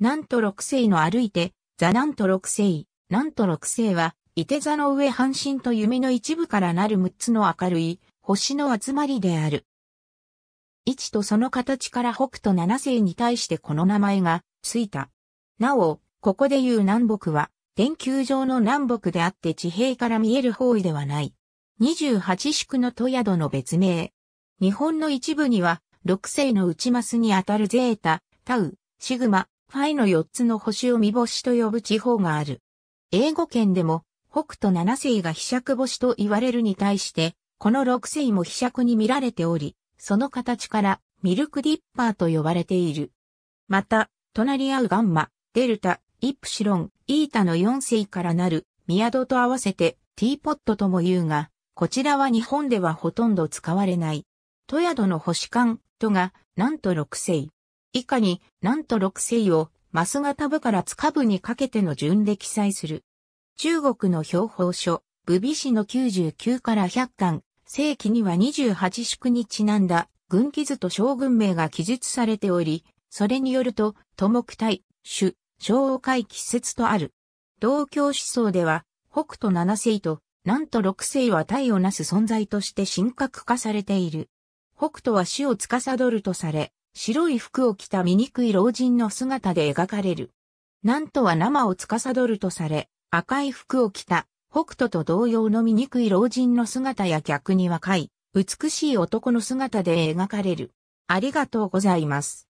なんと六世の歩いて、座んと六世、んと六世は、伊手座の上半身と弓の一部からなる六つの明るい、星の集まりである。位置とその形から北斗七世に対してこの名前が、ついた。なお、ここで言う南北は、天球上の南北であって地平から見える方位ではない。二十八宿の戸宿の別名。日本の一部には、六世の内マスにあたるゼータ、タウ、シグマ、ファイの4つの星を見星と呼ぶ地方がある。英語圏でも、北斗七星が被釈星と言われるに対して、この六星も被釈に見られており、その形からミルクディッパーと呼ばれている。また、隣り合うガンマ、デルタ、イプシロン、イータの4星からなる、ミヤドと合わせてティーポットとも言うが、こちらは日本ではほとんど使われない。トヤドの星間とが、なんと6星。以下に、なんと六世を、マス型部から塚部にかけての順で記載する。中国の標報書、武備市の99から100巻、世紀には28宿にちなんだ、軍記図と将軍名が記述されており、それによると、都目隊、種、昭和会季節とある。同教思想では、北斗七世と、なんと六世は体をなす存在として神格化されている。北斗は死を司るとされ、白い服を着た醜い老人の姿で描かれる。なんとは生を司るとされ、赤い服を着た北斗と同様の醜い老人の姿や逆に若い、美しい男の姿で描かれる。ありがとうございます。